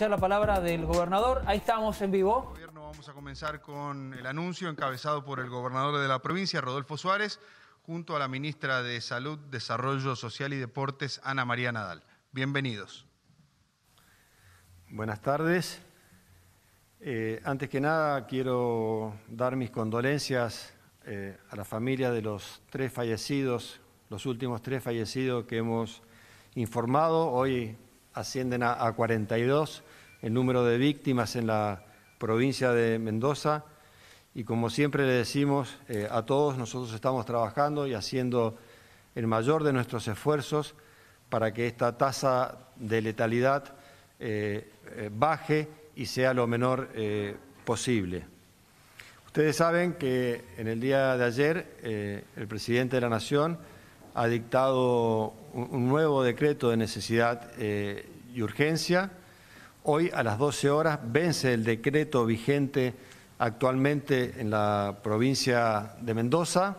la palabra del gobernador. Ahí estamos en vivo. vamos a comenzar con el anuncio encabezado por el gobernador de la provincia, Rodolfo Suárez, junto a la ministra de Salud, Desarrollo Social y Deportes, Ana María Nadal. Bienvenidos. Buenas tardes. Eh, antes que nada, quiero dar mis condolencias eh, a la familia de los tres fallecidos, los últimos tres fallecidos que hemos informado. Hoy ascienden a, 42 el número de víctimas en la provincia de Mendoza y como siempre le decimos eh, a todos, nosotros estamos trabajando y haciendo el mayor de nuestros esfuerzos para que esta tasa de letalidad eh, eh, baje y sea lo menor posible. Ustedes saben que en el día de ayer el presidente de la Nación ha dictado un nuevo decreto de necesidad y urgencia. Hoy a las 12 horas vence el decreto vigente actualmente en la provincia de Mendoza.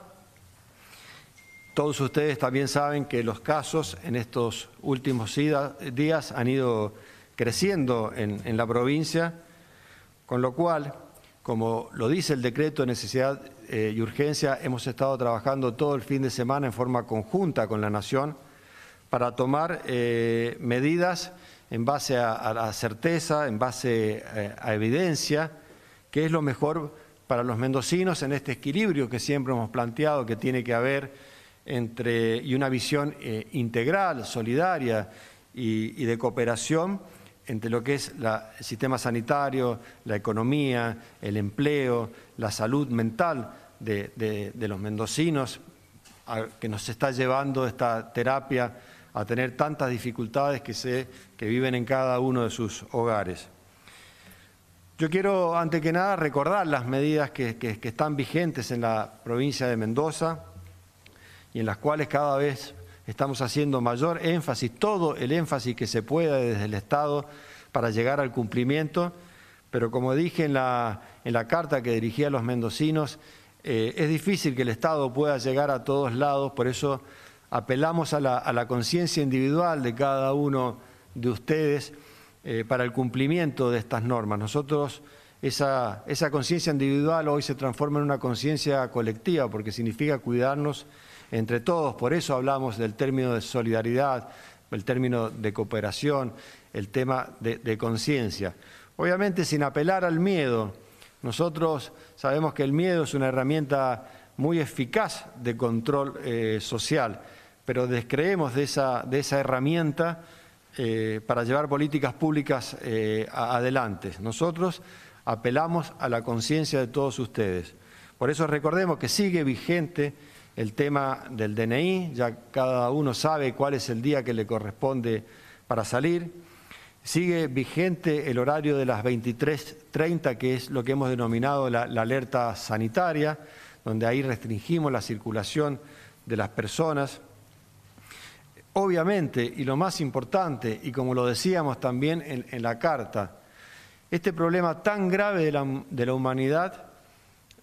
Todos ustedes también saben que los casos en estos últimos días han ido creciendo en, la provincia, con lo cual, como lo dice el decreto de necesidad eh, y urgencia, hemos estado trabajando todo el fin de semana en forma conjunta con la Nación para tomar eh, medidas en base a, la certeza, en base eh, a, evidencia, que es lo mejor para los mendocinos en este equilibrio que siempre hemos planteado que tiene que haber entre y una visión eh, integral, solidaria y, de cooperación entre lo que es el sistema sanitario, la economía, el empleo, la salud mental de, los mendocinos que nos está llevando esta terapia a tener tantas dificultades que, sé que viven en cada uno de sus hogares. Yo quiero, ante que nada, recordar las medidas que, están vigentes en la provincia de Mendoza y en las cuales cada vez estamos haciendo mayor énfasis, todo el énfasis que se pueda desde el Estado para llegar al cumplimiento, pero como dije en la, en la carta que dirigí a los mendocinos, eh, es difícil que el Estado pueda llegar a todos lados, por eso apelamos a la, conciencia individual de cada uno de ustedes eh, para el cumplimiento de estas normas. Nosotros, esa, conciencia individual hoy se transforma en una conciencia colectiva porque significa cuidarnos entre todos. Por eso hablamos del término de solidaridad, el término de cooperación, el tema de, conciencia. Obviamente sin apelar al miedo. Nosotros sabemos que el miedo es una herramienta muy eficaz de control eh, social pero descreemos de esa, de esa herramienta eh, para llevar políticas públicas eh, adelante. Nosotros apelamos a la conciencia de todos ustedes. Por eso recordemos que sigue vigente el tema del DNI, ya cada uno sabe cuál es el día que le corresponde para salir. Sigue vigente el horario de las 23.30, que es lo que hemos denominado la alerta sanitaria, donde ahí restringimos la circulación de las personas. Obviamente, y lo más importante, y como lo decíamos también en, la carta, este problema tan grave de la, humanidad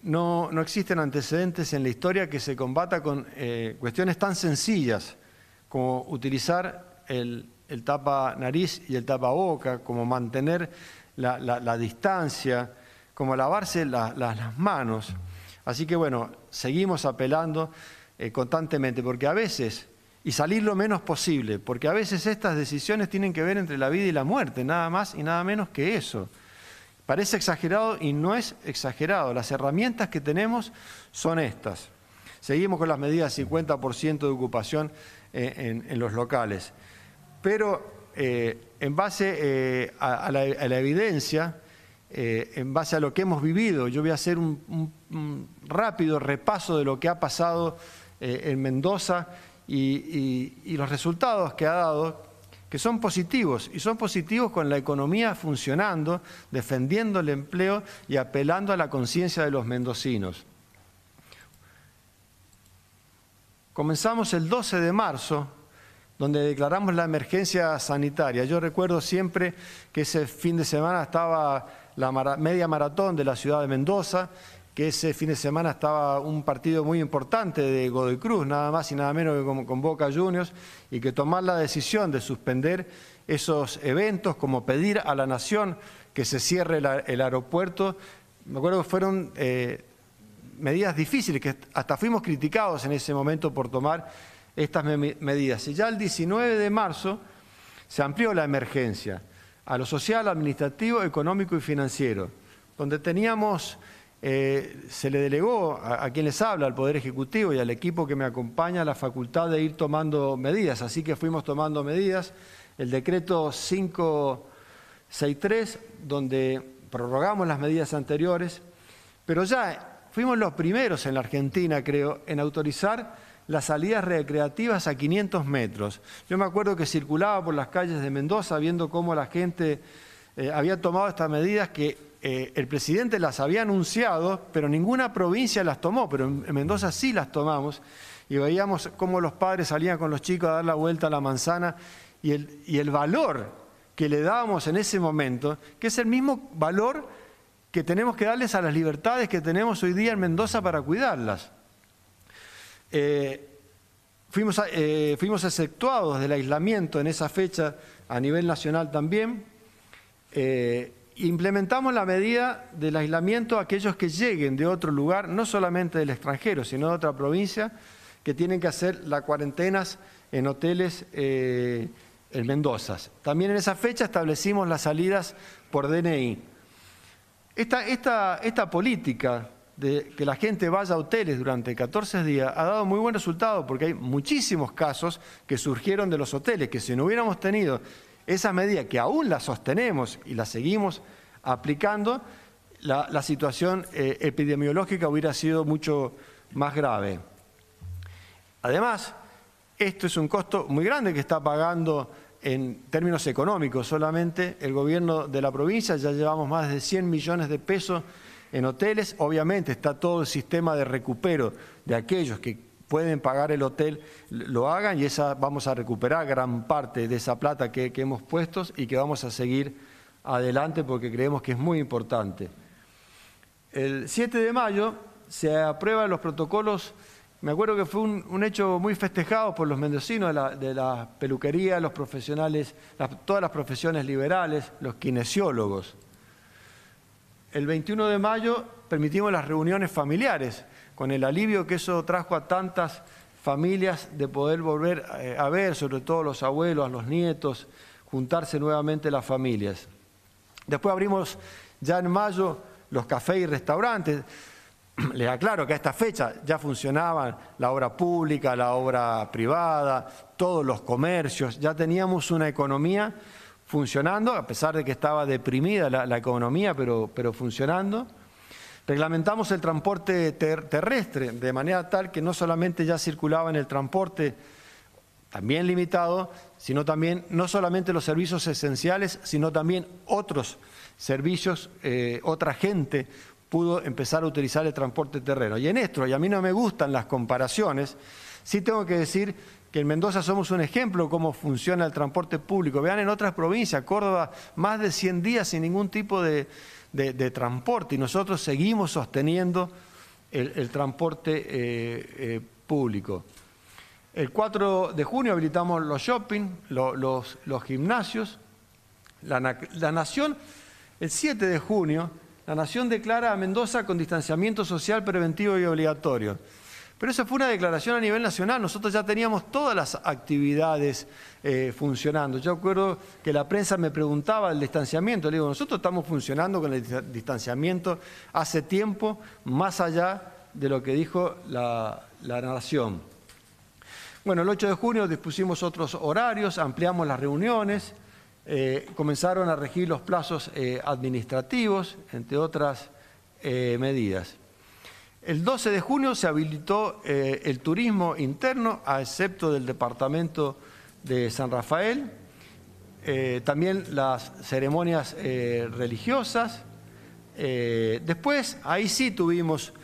no, existen antecedentes en la historia que se combata con eh, cuestiones tan sencillas como utilizar el, tapa nariz y el tapa boca, como mantener la, distancia, como lavarse las manos. Así que bueno, seguimos apelando eh, constantemente, porque a veces y salir lo menos posible, porque a veces estas decisiones tienen que ver entre la vida y la muerte, nada más y nada menos que eso. Parece exagerado y no es exagerado. Las herramientas que tenemos son estas. Seguimos con las medidas 50% de ocupación eh, en, los locales. Pero eh, en base eh, a, la, evidencia, en base a lo que hemos vivido, yo voy a hacer un rápido repaso de lo que ha pasado en Mendoza y, los resultados que ha dado, que son positivos, y son positivos con la economía funcionando, defendiendo el empleo y apelando a la conciencia de los mendocinos. Comenzamos el 12 de marzo, donde declaramos la emergencia sanitaria. Yo recuerdo siempre que ese fin de semana estaba la media maratón de la ciudad de Mendoza que ese fin de semana estaba un partido muy importante de Godoy Cruz, nada más y nada menos que con, Boca Juniors, y que tomar la decisión de suspender esos eventos, como pedir a la nación que se cierre el aeropuerto, me acuerdo que fueron eh, medidas difíciles, que hasta fuimos criticados en ese momento por tomar estas medidas. Y ya el 19 de marzo se amplió la emergencia a lo social, administrativo, económico y financiero, donde teníamos eh, se le delegó a, quien les habla, al Poder Ejecutivo y al equipo que me acompaña, la facultad de ir tomando medidas. Así que fuimos tomando medidas. El decreto 563, donde prorrogamos las medidas anteriores, pero ya fuimos los primeros en la Argentina, creo, en autorizar las salidas recreativas a 500 metros. Yo me acuerdo que circulaba por las calles de Mendoza viendo cómo la gente eh, había tomado estas medidas que eh, el presidente las había anunciado, pero ninguna provincia las tomó, pero en, Mendoza sí las tomamos y veíamos cómo los padres salían con los chicos a dar la vuelta a la manzana y el, valor que le dábamos en ese momento, que es el mismo valor que tenemos que darles a las libertades que tenemos hoy día en Mendoza para cuidarlas. Eh, eh, fuimos, exceptuados del aislamiento en esa fecha a nivel nacional también implementamos la medida del aislamiento a aquellos que lleguen de otro lugar, no solamente del extranjero, sino de otra provincia, que tienen que hacer las cuarentenas en hoteles eh, en Mendoza. También en esa fecha establecimos las salidas por DNI. Esta, esta política de que la gente vaya a hoteles durante 14 días ha dado muy buen resultado porque hay muchísimos casos que surgieron de los hoteles, que si no hubiéramos tenido esa medida que aún la sostenemos y la seguimos aplicando, la, situación eh, epidemiológica hubiera sido mucho más grave. Además, esto es un costo muy grande que está pagando en términos económicos solamente el gobierno de la provincia, ya llevamos más de 100 millones de pesos en hoteles, obviamente está todo el sistema de recupero de aquellos que pueden pagar el hotel, lo hagan y esa, vamos a recuperar gran parte de esa plata que, hemos puesto y que vamos a seguir adelante porque creemos que es muy importante. El 7 de mayo se aprueban los protocolos, me acuerdo que fue un, hecho muy festejado por los mendocinos de la, peluquería, los profesionales, todas las profesiones liberales, los kinesiólogos. El 21 de mayo permitimos las reuniones familiares, con el alivio que eso trajo a tantas familias de poder volver eh, a ver, sobre todo los abuelos, a los nietos, juntarse nuevamente las familias. Después abrimos ya en mayo los cafés y restaurantes. Les aclaro que a esta fecha ya funcionaban la obra pública, la obra privada, todos los comercios, ya teníamos una economía funcionando, a pesar de que estaba deprimida la, la economía, pero, pero funcionando. Reglamentamos el transporte terrestre de manera tal que no solamente ya circulaba en el transporte también limitado, sino también no solamente los servicios esenciales, sino también otros servicios, eh, otra gente pudo empezar a utilizar el transporte terreno. Y en esto, y a mí no me gustan las comparaciones, sí tengo que decir que en Mendoza somos un ejemplo de cómo funciona el transporte público. Vean en otras provincias, Córdoba, más de 100 días sin ningún tipo de, de, transporte y nosotros seguimos sosteniendo el, transporte eh, eh, público. El 4 de junio habilitamos los shopping, los, gimnasios. la Nación, el 7 de junio, la Nación declara a Mendoza con distanciamiento social preventivo y obligatorio. Pero esa fue una declaración a nivel nacional. Nosotros ya teníamos todas las actividades eh, funcionando. Yo recuerdo que la prensa me preguntaba el distanciamiento. Le digo, nosotros estamos funcionando con el distanciamiento hace tiempo, más allá de lo que dijo la, Nación. Bueno, el 8 de junio dispusimos otros horarios, ampliamos las reuniones, eh, comenzaron a regir los plazos eh, administrativos, entre otras medidas. El 12 de junio se habilitó eh, el turismo interno, a excepto del departamento de San Rafael. Eh, también las ceremonias eh, religiosas. después, ahí sí tuvimos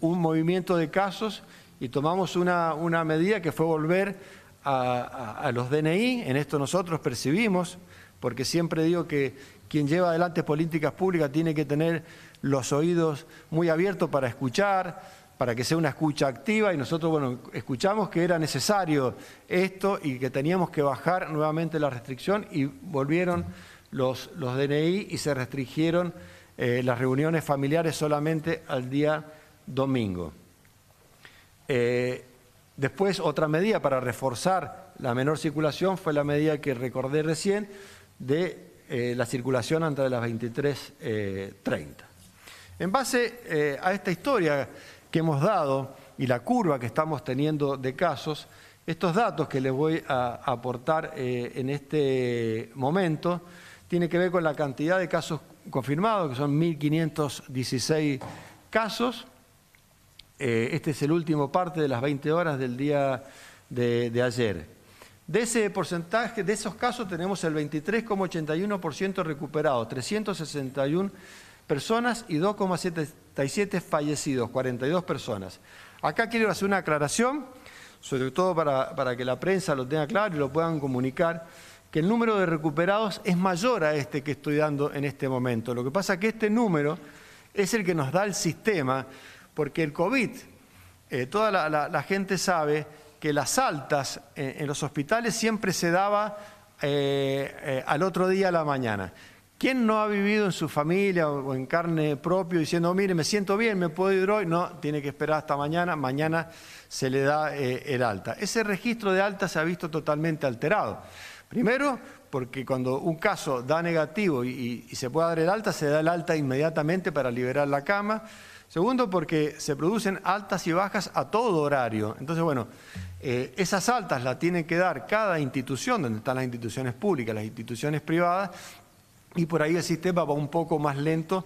un movimiento de casos y tomamos una, una medida que fue volver a los DNI. En esto nosotros percibimos, porque siempre digo que quien lleva adelante políticas públicas tiene que tener los oídos muy abiertos para escuchar, para que sea una escucha activa y nosotros, bueno, escuchamos que era necesario esto y que teníamos que bajar nuevamente la restricción y volvieron los, DNI y se restringieron eh, las reuniones familiares solamente al día domingo. Eh, después, otra medida para reforzar la menor circulación fue la medida que recordé recién de eh, la circulación antes de las 23.30. En base eh, a esta historia que hemos dado y la curva que estamos teniendo de casos, estos datos que les voy a aportar eh, en este momento tienen que ver con la cantidad de casos confirmados, que son 1.516 casos. Eh, este es el último parte de las 20 horas del día de, ayer. De ese porcentaje, de esos casos, tenemos el 23,81% recuperado, 361 personas y 2,77 fallecidos, 42 personas. Acá quiero hacer una aclaración, sobre todo para, que la prensa lo tenga claro y lo puedan comunicar, que el número de recuperados es mayor a este que estoy dando en este momento. Lo que pasa es que este número es el que nos da el sistema, porque el COVID, eh, toda la, gente sabe que las altas eh, en, los hospitales siempre se daba eh, al otro día a la mañana. ¿Quién no ha vivido en su familia o en carne propia diciendo, mire, me siento bien, me puedo ir hoy? No, tiene que esperar hasta mañana, mañana se le da eh, el alta. Ese registro de altas se ha visto totalmente alterado. Primero, porque cuando un caso da negativo y, se puede dar el alta, se da el alta inmediatamente para liberar la cama. Segundo, porque se producen altas y bajas a todo horario. Entonces, bueno, eh, esas altas las tiene que dar cada institución, donde están las instituciones públicas, las instituciones privadas, y por ahí el sistema va un poco más lento,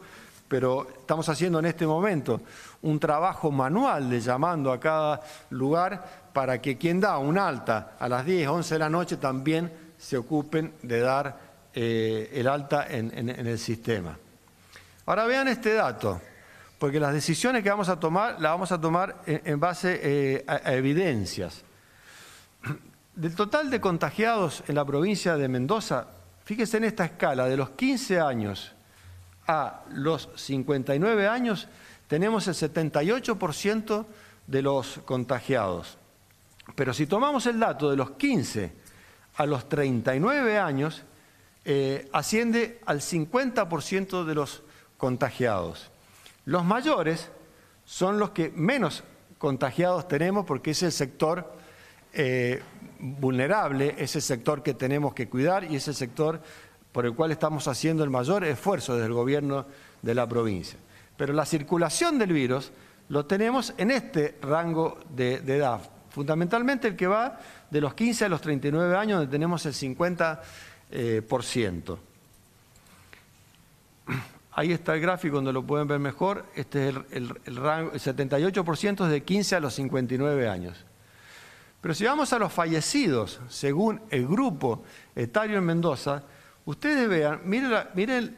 pero estamos haciendo en este momento un trabajo manual de llamando a cada lugar para que quien da un alta a las 10, 11 de la noche también se ocupen de dar eh, el alta en, el sistema. Ahora vean este dato, porque las decisiones que vamos a tomar las vamos a tomar en, base eh, a, evidencias. Del total de contagiados en la provincia de Mendoza, Fíjese en esta escala, de los 15 años a los 59 años tenemos el 78% de los contagiados. Pero si tomamos el dato de los 15 a los 39 años, eh, asciende al 50% de los contagiados. Los mayores son los que menos contagiados tenemos porque es el sector eh, vulnerable, ese sector que tenemos que cuidar y ese sector por el cual estamos haciendo el mayor esfuerzo desde el gobierno de la provincia. Pero la circulación del virus lo tenemos en este rango de, edad, fundamentalmente el que va de los 15 a los 39 años, donde tenemos el 50%. Eh, Ahí está el gráfico donde lo pueden ver mejor. Este es el rango, el 78% es de 15 a los 59 años. Pero si vamos a los fallecidos, según el grupo etario en Mendoza, ustedes vean, miren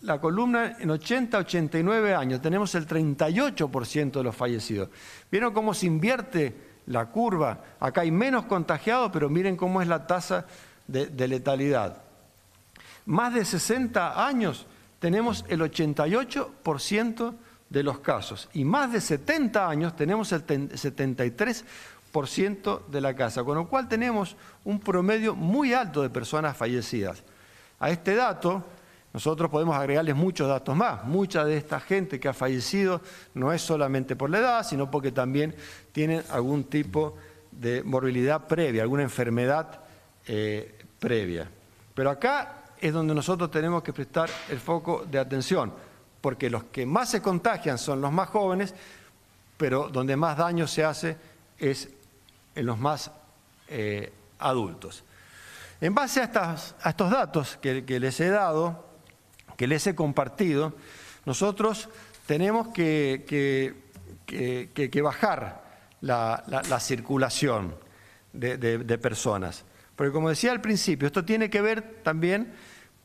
la, columna en 80, 89 años, tenemos el 38% de los fallecidos. ¿Vieron cómo se invierte la curva? Acá hay menos contagiados, pero miren cómo es la tasa de letalidad. Más de 60 años tenemos el 88% de los casos y más de 70 años tenemos el 73% de la casa, con lo cual tenemos un promedio muy alto de personas fallecidas. A este dato nosotros podemos agregarles muchos datos más. Mucha de esta gente que ha fallecido no es solamente por la edad, sino porque también tienen algún tipo de morbilidad previa, alguna enfermedad eh, previa. Pero acá es donde nosotros tenemos que prestar el foco de atención, porque los que más se contagian son los más jóvenes, pero donde más daño se hace es en los más eh, adultos. En base a, estos datos que, les he dado, que les he compartido, nosotros tenemos que, bajar la, circulación de, de personas. Porque como decía al principio, esto tiene que ver también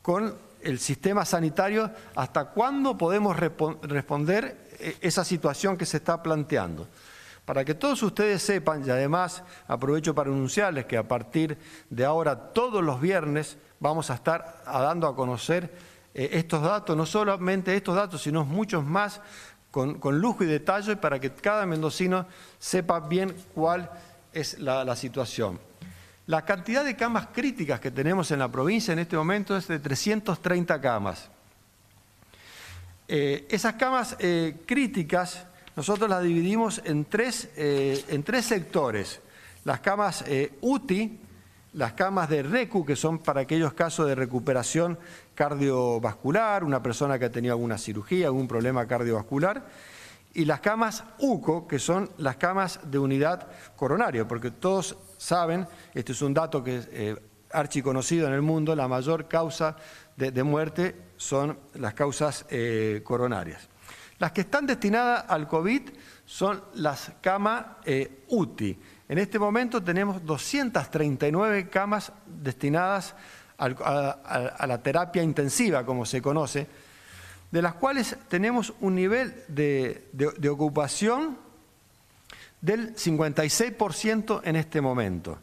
con el sistema sanitario, hasta cuándo podemos responder eh, esa situación que se está planteando. Para que todos ustedes sepan, y además aprovecho para anunciarles que a partir de ahora todos los viernes vamos a estar dando a conocer eh, estos datos, no solamente estos datos, sino muchos más con, lujo y detalle para que cada mendocino sepa bien cuál es la, situación. La cantidad de camas críticas que tenemos en la provincia en este momento es de 330 camas. Eh, esas camas eh, críticas nosotros las dividimos eh, en tres, sectores. Las camas eh, UTI, las camas de RECU, que son para aquellos casos de recuperación cardiovascular, una persona que ha tenido alguna cirugía, algún problema cardiovascular, y las camas UCO, que son las camas de unidad coronaria, porque todos saben, este es un dato que es eh, archiconocido en el mundo, la mayor causa de, muerte son las causas coronarias. Las que están destinadas al COVID son las camas eh, UTI. En este momento tenemos 239 camas destinadas a, la terapia intensiva, como se conoce, de las cuales tenemos un nivel de ocupación del 56% en este momento.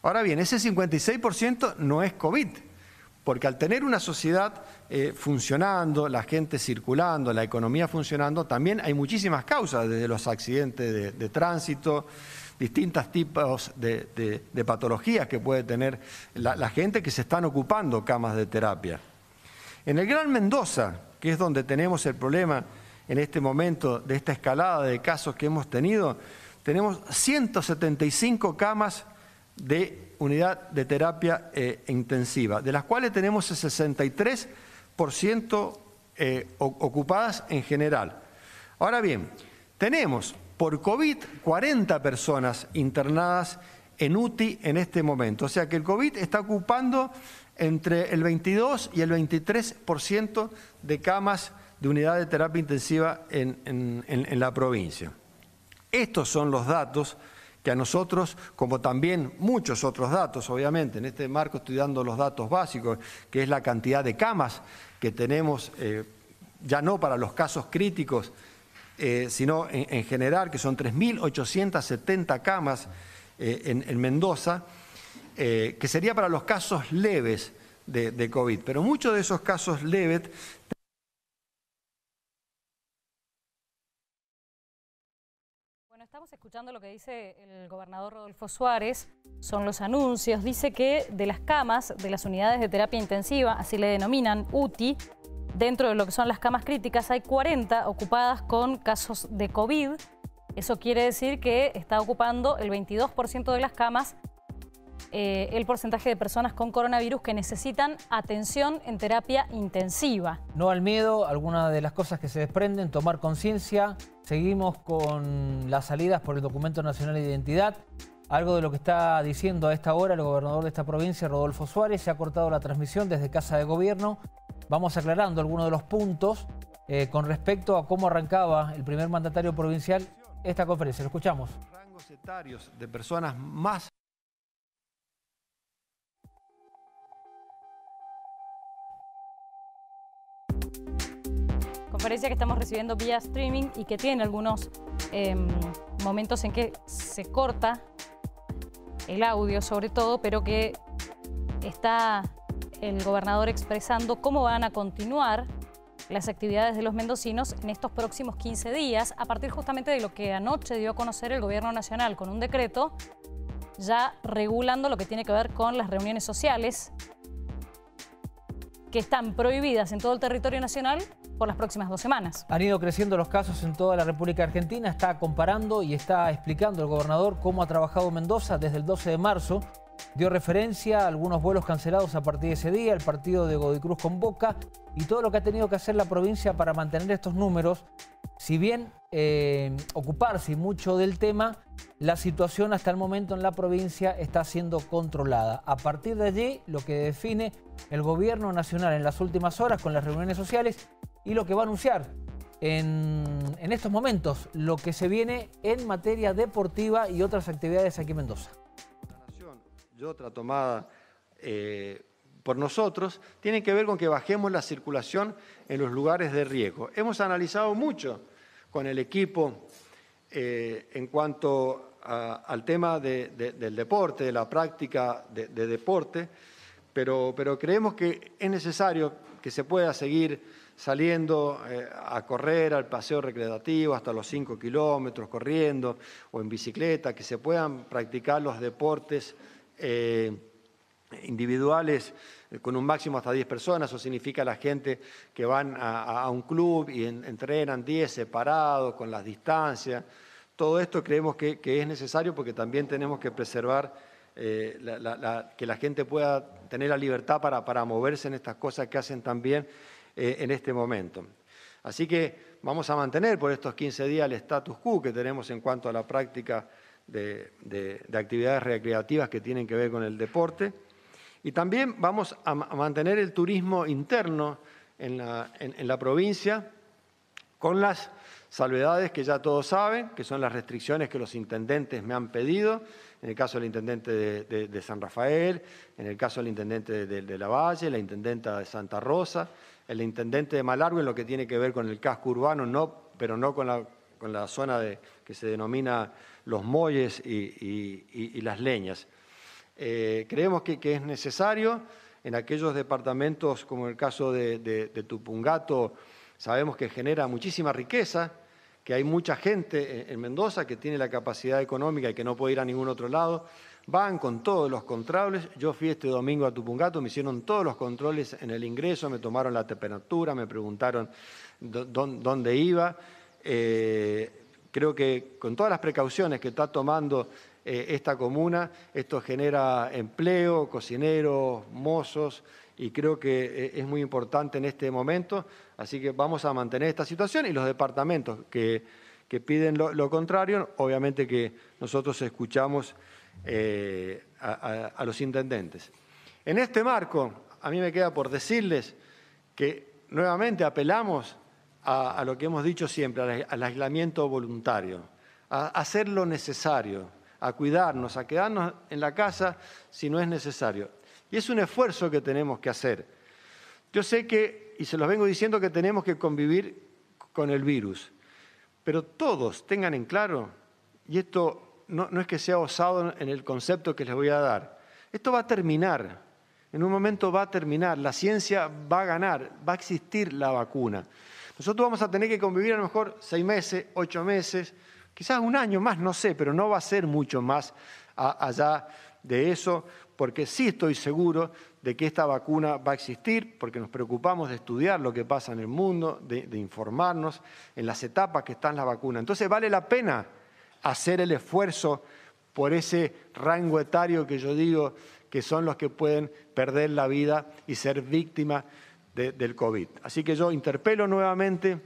Ahora bien, ese 56% no es COVID, porque al tener una sociedad eh, funcionando, la gente circulando, la economía funcionando, también hay muchísimas causas, desde los accidentes de, tránsito, distintos tipos de, patologías que puede tener la, gente que se están ocupando camas de terapia. En el Gran Mendoza, que es donde tenemos el problema en este momento de esta escalada de casos que hemos tenido, tenemos 175 camas de unidad de terapia eh, intensiva, de las cuales tenemos 63 ciento eh, ocupadas en general. Ahora bien, tenemos por COVID 40 personas internadas en UTI en este momento. O sea que el COVID está ocupando entre el 22 y el 23% de camas de unidad de terapia intensiva en la provincia. Estos son los datos que a nosotros, como también muchos otros datos, obviamente, en este marco estudiando los datos básicos, que es la cantidad de camas que tenemos, eh, ya no para los casos críticos, eh, sino en, general, que son 3.870 camas eh, en, Mendoza, que sería para los casos leves de, de COVID. Pero muchos de esos casos leves escuchando lo que dice el gobernador Rodolfo Suárez, son los anuncios. Dice que de las camas de las unidades de terapia intensiva, así le denominan UTI, dentro de lo que son las camas críticas, hay 40 ocupadas con casos de COVID. Eso quiere decir que está ocupando el 22% de las camas eh, el porcentaje de personas con coronavirus que necesitan atención en terapia intensiva. No al miedo, algunas de las cosas que se desprenden, tomar conciencia. Seguimos con las salidas por el Documento Nacional de Identidad. Algo de lo que está diciendo a esta hora el gobernador de esta provincia, Rodolfo Suárez, se ha cortado la transmisión desde Casa de Gobierno. Vamos aclarando algunos de los puntos eh, con respecto a cómo arrancaba el primer mandatario provincial esta conferencia. Lo escuchamos. Rangos etarios de personas más parece que estamos recibiendo vía streaming y que tiene algunos em, momentos en que se corta el audio sobre todo, pero que está el gobernador expresando cómo van a continuar las actividades de los mendocinos en estos próximos 15 días, a partir justamente de lo que anoche dio a conocer el gobierno nacional con un decreto ya regulando lo que tiene que ver con las reuniones sociales que están prohibidas en todo el territorio nacional por las próximas dos semanas. Han ido creciendo los casos en toda la República Argentina, está comparando y está explicando el gobernador cómo ha trabajado Mendoza desde el 12 de marzo. Dio referencia a algunos vuelos cancelados a partir de ese día, el partido de Godicruz Cruz con Boca y todo lo que ha tenido que hacer la provincia para mantener estos números. Si bien eh, ocuparse mucho del tema, la situación hasta el momento en la provincia está siendo controlada. A partir de allí, lo que define el gobierno nacional en las últimas horas con las reuniones sociales y lo que va a anunciar en, estos momentos, lo que se viene en materia deportiva y otras actividades aquí en Mendoza. Y otra tomada eh, por nosotros tiene que ver con que bajemos la circulación en los lugares de riesgo. Hemos analizado mucho con el equipo eh, en cuanto al tema del deporte, de la práctica de, deporte, pero, pero creemos que es necesario que se pueda seguir saliendo eh, a correr al paseo recreativo hasta los 5 kilómetros, corriendo o en bicicleta, que se puedan practicar los deportes eh, individuales eh, con un máximo hasta 10 personas, o significa la gente que van a, un club y entrenan 10 separados, con las distancias. Todo esto creemos que, es necesario porque también tenemos que preservar que la gente pueda tener la libertad para moverse en estas cosas que hacen también eh, en este momento. Así que vamos a mantener por estos 15 días el status quo que tenemos en cuanto a la práctica de, actividades recreativas que tienen que ver con el deporte. Y también vamos a, mantener el turismo interno en la, provincia con las salvedades que ya todos saben, que son las restricciones que los intendentes me han pedido, en el caso del intendente de, San Rafael, en el caso del intendente de, de, La Valle, la intendenta de Santa Rosa, el intendente de Malargo en lo que tiene que ver con el casco urbano, no, pero no con la, con la zona de, que se denomina los molles y, las leñas. Eh, creemos que, que, es necesario en aquellos departamentos como el caso de, Tupungato, sabemos que genera muchísima riqueza, que hay mucha gente en Mendoza que tiene la capacidad económica y que no puede ir a ningún otro lado Van con todos los controles. Yo fui este domingo a Tupungato, me hicieron todos los controles en el ingreso, me tomaron la temperatura, me preguntaron dónde iba. Eh, creo que con todas las precauciones que está tomando eh, esta comuna, esto genera empleo, cocineros, mozos, y creo que eh, es muy importante en este momento. Así que vamos a mantener esta situación y los departamentos que, piden lo contrario, obviamente que nosotros escuchamos. Eh, a, los intendentes. En este marco, a mí me queda por decirles que nuevamente apelamos a, lo que hemos dicho siempre, al, al, aislamiento voluntario, a hacer lo necesario, a cuidarnos, a quedarnos en la casa si no es necesario. Y es un esfuerzo que tenemos que hacer. Yo sé que, y se los vengo diciendo, que tenemos que convivir con el virus, pero todos tengan en claro, y esto no, es que sea osado en el concepto que les voy a dar. Esto va a terminar, en un momento va a terminar, la ciencia va a ganar, va a existir la vacuna. Nosotros vamos a tener que convivir a lo mejor seis meses, ocho meses, quizás un año más, no sé, pero no va a ser mucho más allá de eso, porque sí estoy seguro de que esta vacuna va a existir, porque nos preocupamos de estudiar lo que pasa en el mundo, de, informarnos en las etapas que están la vacuna. Entonces vale la pena hacer el esfuerzo por ese rango etario que yo digo que son los que pueden perder la vida y ser víctimas del COVID. Así que yo interpelo nuevamente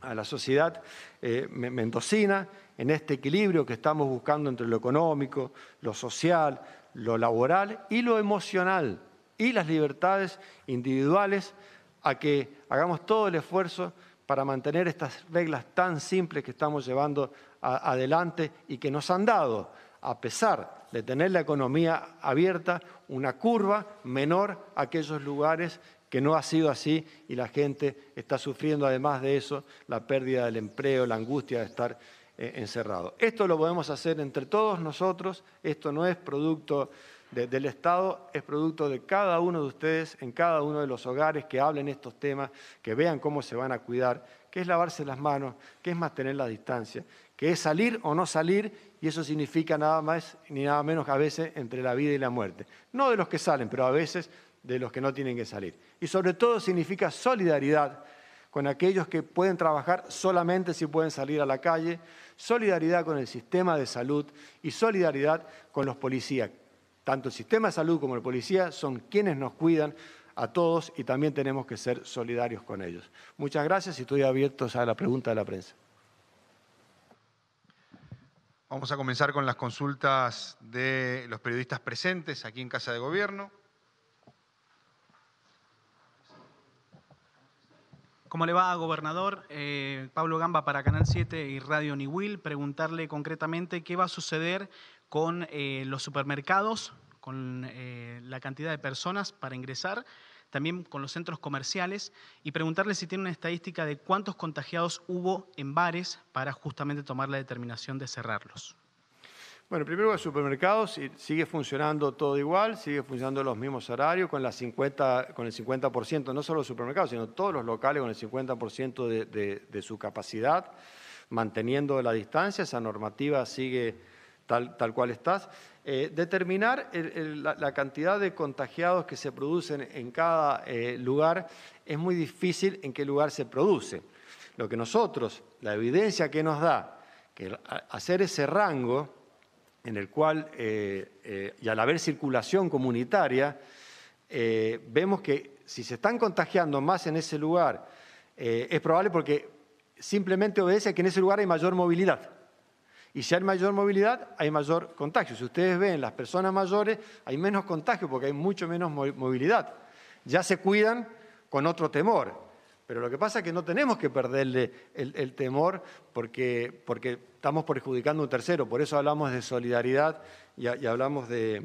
a la sociedad eh, mendocina en este equilibrio que estamos buscando entre lo económico, lo social, lo laboral y lo emocional y las libertades individuales a que hagamos todo el esfuerzo para mantener estas reglas tan simples que estamos llevando adelante y que nos han dado, a pesar de tener la economía abierta, una curva menor a aquellos lugares que no ha sido así y la gente está sufriendo además de eso la pérdida del empleo, la angustia de estar eh, encerrado. Esto lo podemos hacer entre todos nosotros, esto no es producto del Estado, es producto de cada uno de ustedes, en cada uno de los hogares que hablen estos temas, que vean cómo se van a cuidar, qué es lavarse las manos, qué es mantener la distancia, que es salir o no salir, y eso significa nada más ni nada menos que a veces entre la vida y la muerte. No de los que salen, pero a veces de los que no tienen que salir. Y sobre todo significa solidaridad con aquellos que pueden trabajar solamente si pueden salir a la calle, solidaridad con el sistema de salud y solidaridad con los policías. Tanto el sistema de salud como el policía son quienes nos cuidan a todos y también tenemos que ser solidarios con ellos. Muchas gracias y estoy abierto a la pregunta de la prensa. Vamos a comenzar con las consultas de los periodistas presentes aquí en Casa de Gobierno. ¿Cómo le va, gobernador? Eh, Pablo Gamba para Canal 7 y Radio Niwil. Preguntarle concretamente qué va a suceder con eh, los supermercados, con eh, la cantidad de personas para ingresar también con los centros comerciales y preguntarle si tiene una estadística de cuántos contagiados hubo en bares para justamente tomar la determinación de cerrarlos. Bueno, primero los supermercados sigue funcionando todo igual, sigue funcionando los mismos horarios con, el 50%, no solo los supermercados, sino todos los locales con el 50% de, de, su capacidad, manteniendo la distancia, esa normativa sigue tal, cual estás. Eh, determinar la, cantidad de contagiados que se producen en cada eh, lugar es muy difícil en qué lugar se produce. Lo que nosotros, la evidencia que nos da, que hacer ese rango en el cual, eh, y al haber circulación comunitaria, vemos que si se están contagiando más en ese lugar, es probable porque simplemente obedece a que en ese lugar hay mayor movilidad. Y si hay mayor movilidad, hay mayor contagio. Si ustedes ven las personas mayores, hay menos contagio porque hay mucho menos movilidad. Ya se cuidan con otro temor. Pero lo que pasa es que no tenemos que perderle el, temor porque, porque, estamos perjudicando a un tercero. Por eso hablamos de solidaridad y, hablamos de,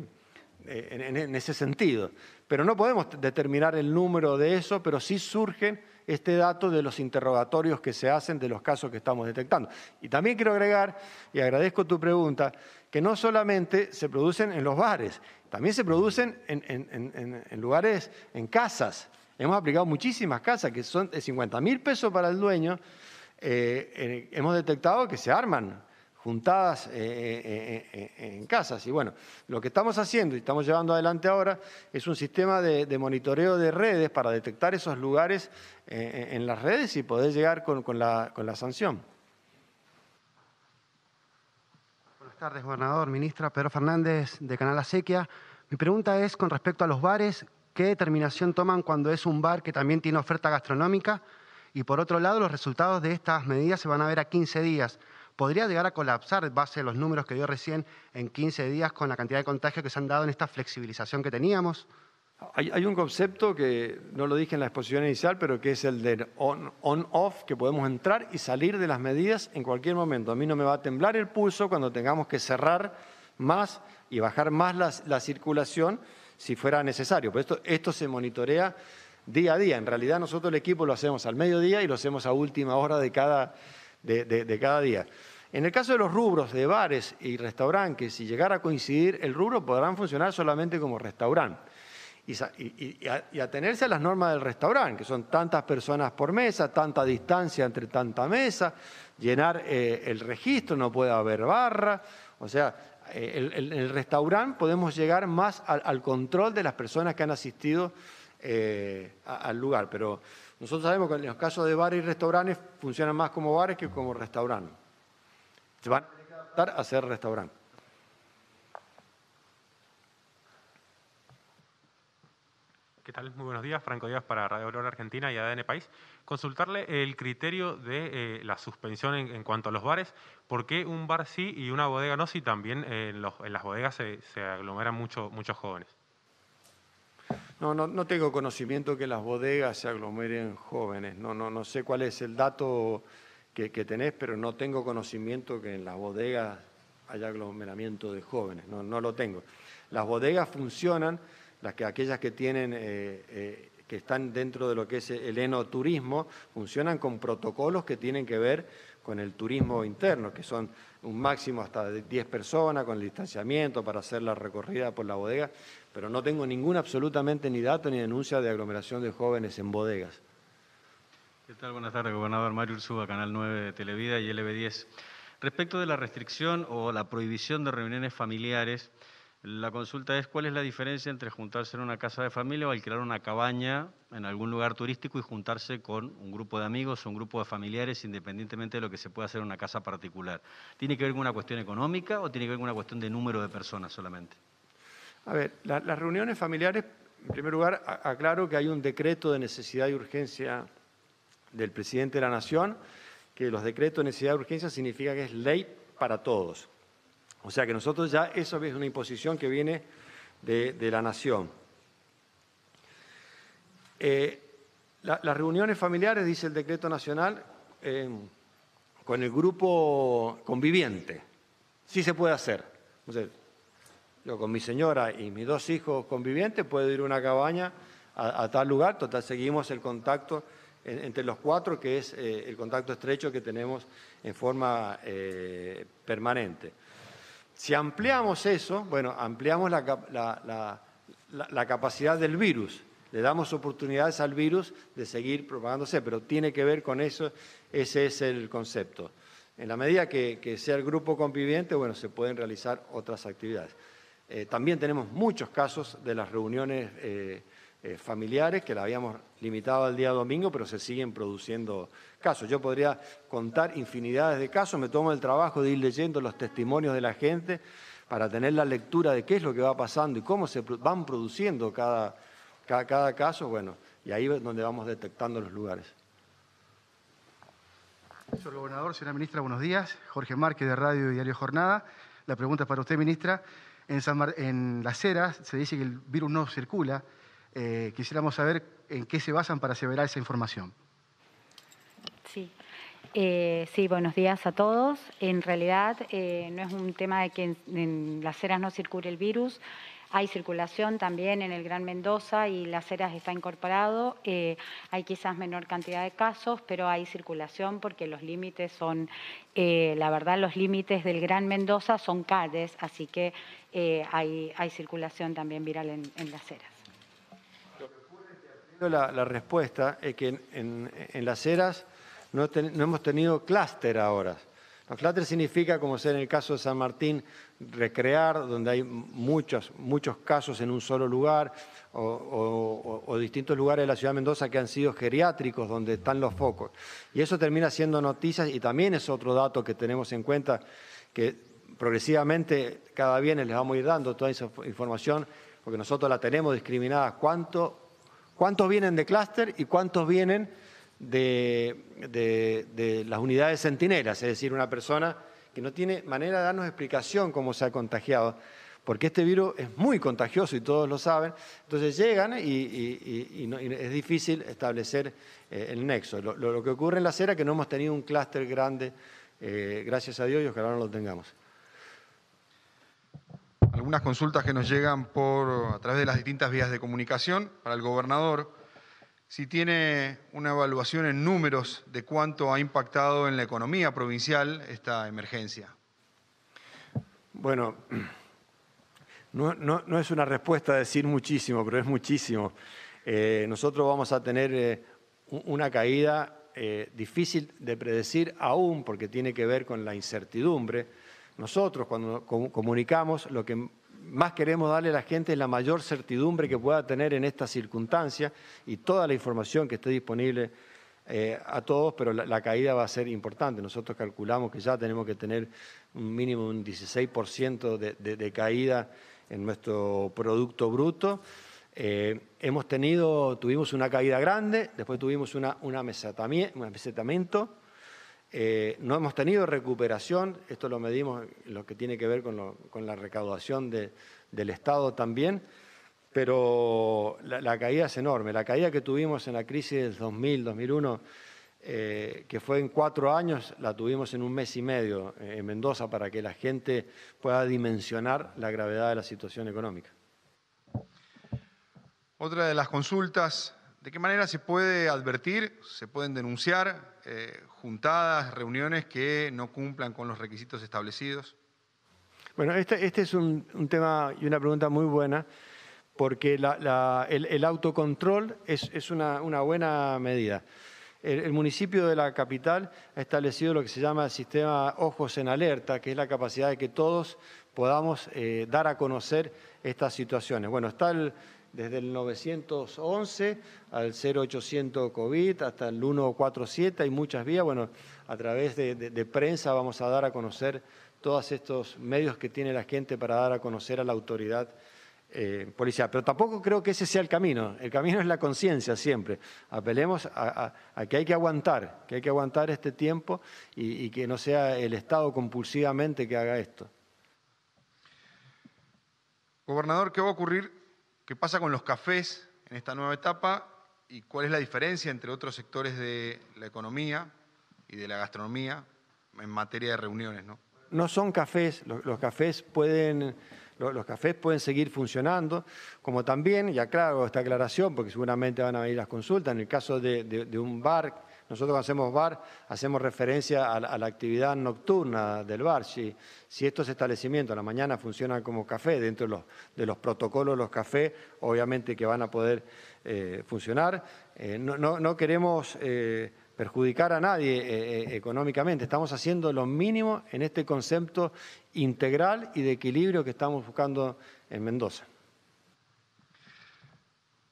en ese sentido. Pero no podemos determinar el número de eso, pero sí surgen este dato de los interrogatorios que se hacen de los casos que estamos detectando. Y también quiero agregar, y agradezco tu pregunta, que no solamente se producen en los bares, también se producen en, lugares, en casas. Hemos aplicado muchísimas casas que son de 50 mil pesos para el dueño. Eh, hemos detectado que se arman juntadas eh, eh, eh, en casas. Y bueno, lo que estamos haciendo y estamos llevando adelante ahora es un sistema de, monitoreo de redes para detectar esos lugares en las redes y poder llegar con, la, con la sanción. Buenas tardes, gobernador, ministra. Pedro Fernández, de Canal Acequia. Mi pregunta es con respecto a los bares, ¿qué determinación toman cuando es un bar que también tiene oferta gastronómica? Y por otro lado, los resultados de estas medidas se van a ver a 15 días podría llegar a colapsar, en base a los números que dio recién, en 15 días con la cantidad de contagios que se han dado en esta flexibilización que teníamos? Hay, un concepto que no lo dije en la exposición inicial, pero que es el del on-off, que podemos entrar y salir de las medidas en cualquier momento. A mí no me va a temblar el pulso cuando tengamos que cerrar más y bajar más la, circulación si fuera necesario. Pero esto, se monitorea día a día. En realidad nosotros el equipo lo hacemos al mediodía y lo hacemos a última hora de cada día. En el caso de los rubros de bares y restaurantes, si llegar a coincidir el rubro, podrán funcionar solamente como restaurante. Y, atenerse a las normas del restaurante, que son tantas personas por mesa, tanta distancia entre tanta mesa, llenar eh, el registro, no puede haber barra. O sea, eh, en el, restaurante podemos llegar más al, control de las personas que han asistido eh, al lugar. Pero nosotros sabemos que en los casos de bares y restaurantes funcionan más como bares que como restaurantes se van a adaptar a ser restaurante. ¿Qué tal? Muy buenos días. Franco Díaz para Radio Aurora Argentina y ADN País. Consultarle el criterio de eh, la suspensión en, cuanto a los bares. ¿Por qué un bar sí y una bodega no si también eh, en, las bodegas se, aglomeran muchos jóvenes? No, no, no, tengo conocimiento que las bodegas se aglomeren jóvenes. No, no, no sé cuál es el dato que, tenés, pero no tengo conocimiento que en las bodegas haya aglomeramiento de jóvenes, no, lo tengo. Las bodegas funcionan, las que, aquellas que tienen, eh, eh, que están dentro de lo que es el enoturismo, funcionan con protocolos que tienen que ver con el turismo interno, que son un máximo hasta de 10 personas, con el distanciamiento para hacer la recorrida por la bodega, pero no tengo ninguna absolutamente ni dato ni denuncia de aglomeración de jóvenes en bodegas. ¿Qué tal? Buenas tardes, gobernador Mario Urzúa, Canal 9 de Televida y LB10. Respecto de la restricción o la prohibición de reuniones familiares, la consulta es cuál es la diferencia entre juntarse en una casa de familia o alquilar una cabaña en algún lugar turístico y juntarse con un grupo de amigos o un grupo de familiares, independientemente de lo que se pueda hacer en una casa particular. ¿Tiene que ver con una cuestión económica o tiene que ver con una cuestión de número de personas solamente? A ver, las reuniones familiares, en primer lugar, aclaro que hay un decreto de necesidad y urgencia del presidente de la Nación que los decretos de necesidad de urgencia significa que es ley para todos. O sea que nosotros ya eso es una imposición que viene de, la Nación. Eh, las reuniones familiares, dice el decreto nacional, eh, con el grupo conviviente. Sí se puede hacer. yo con mi señora y mis dos hijos convivientes puedo ir a una cabaña a, a tal lugar, total, seguimos el contacto entre los cuatro, que es eh, el contacto estrecho que tenemos en forma eh, permanente. Si ampliamos eso, bueno, ampliamos la, capacidad del virus, le damos oportunidades al virus de seguir propagándose, pero tiene que ver con eso, ese es el concepto. En la medida que, sea el grupo conviviente, bueno, se pueden realizar otras actividades. Eh, también tenemos muchos casos de las reuniones eh, familiares, que la habíamos limitado al día domingo, pero se siguen produciendo casos. Yo podría contar infinidades de casos, me tomo el trabajo de ir leyendo los testimonios de la gente para tener la lectura de qué es lo que va pasando y cómo se van produciendo cada, cada, caso, bueno, y ahí es donde vamos detectando los lugares. Señor Gobernador, señora Ministra, buenos días. Jorge Márquez de Radio Diario Jornada. La pregunta para usted, Ministra. En, en Las Heras se dice que el virus no circula, eh, quisiéramos saber en qué se basan para aseverar esa información. Sí. Eh, sí, buenos días a todos. En realidad eh, no es un tema de que en, las ceras no circule el virus. Hay circulación también en el Gran Mendoza y las ceras está incorporado. hay quizás menor cantidad de casos, pero hay circulación porque los límites son, la verdad, los límites del Gran Mendoza son calles, así que hay, circulación también viral en, en las ceras la, respuesta es que en, las eras no, hemos tenido clúster ahora. Los clúster significa, como sea en el caso de San Martín, recrear, donde hay muchos, muchos casos en un solo lugar, o, o, distintos lugares de la ciudad de Mendoza que han sido geriátricos, donde están los focos. Y eso termina siendo noticias y también es otro dato que tenemos en cuenta, que progresivamente cada viernes les vamos a ir dando toda esa información, porque nosotros la tenemos discriminada. ¿Cuánto cuántos vienen de clúster y cuántos vienen de, las unidades centinelas, es decir, una persona que no tiene manera de darnos explicación cómo se ha contagiado, porque este virus es muy contagioso y todos lo saben, entonces llegan y, es difícil establecer eh, el nexo. Lo, que ocurre en la acera es que no hemos tenido un clúster grande, eh, gracias a Dios, y ojalá no lo tengamos unas consultas que nos llegan por, a través de las distintas vías de comunicación para el gobernador. Si tiene una evaluación en números de cuánto ha impactado en la economía provincial esta emergencia. Bueno, no, es una respuesta a decir muchísimo, pero es muchísimo. Eh, nosotros vamos a tener eh, una caída eh, difícil de predecir aún porque tiene que ver con la incertidumbre. Nosotros cuando comunicamos lo que más queremos darle a la gente la mayor certidumbre que pueda tener en esta circunstancia y toda la información que esté disponible eh, a todos, pero la, caída va a ser importante. Nosotros calculamos que ya tenemos que tener un mínimo un 16% de, caída en nuestro Producto Bruto. Eh, hemos tenido, tuvimos una caída grande, después tuvimos una, una mesetamiento eh, no hemos tenido recuperación, esto lo medimos lo que tiene que ver con, la recaudación del Estado también, pero la, caída es enorme. La caída que tuvimos en la crisis del 2000-2001, eh, que fue en cuatro años, la tuvimos en un mes y medio eh, en Mendoza para que la gente pueda dimensionar la gravedad de la situación económica. Otra de las consultas ¿De qué manera se puede advertir, se pueden denunciar eh, juntadas, reuniones que no cumplan con los requisitos establecidos? Bueno, este, este es un, tema y una pregunta muy buena, porque el, autocontrol es, una, buena medida. El, municipio de la capital ha establecido lo que se llama el sistema Ojos en Alerta, que es la capacidad de que todos podamos eh, dar a conocer estas situaciones. Bueno, está el, desde el 911 al 0800 COVID hasta el 147, hay muchas vías. Bueno, a través de, prensa vamos a dar a conocer todos estos medios que tiene la gente para dar a conocer a la autoridad eh, policial. Pero tampoco creo que ese sea el camino. El camino es la conciencia siempre. Apelemos a, que hay que aguantar, que hay que aguantar este tiempo y, y que no sea el Estado compulsivamente que haga esto. Gobernador, ¿qué va a ocurrir ¿Qué pasa con los cafés en esta nueva etapa y cuál es la diferencia entre otros sectores de la economía y de la gastronomía en materia de reuniones? No, son cafés, los, cafés pueden... Los, cafés pueden seguir funcionando, como también, y aclaro esta aclaración porque seguramente van a venir las consultas, en el caso de un bar nosotros hacemos bar, hacemos referencia a la, actividad nocturna del bar. Si, estos establecimientos a la mañana funcionan como café, dentro de los, protocolos los cafés, obviamente que van a poder eh, funcionar. Eh, no, queremos eh, perjudicar a nadie económicamente, estamos haciendo lo mínimo en este concepto integral y de equilibrio que estamos buscando en Mendoza.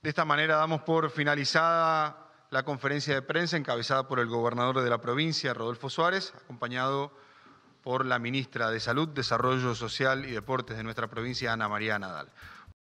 De esta manera damos por finalizada la conferencia de prensa encabezada por el gobernador de la provincia, Rodolfo Suárez, acompañado por la ministra de Salud, Desarrollo Social y Deportes de nuestra provincia, Ana María Nadal.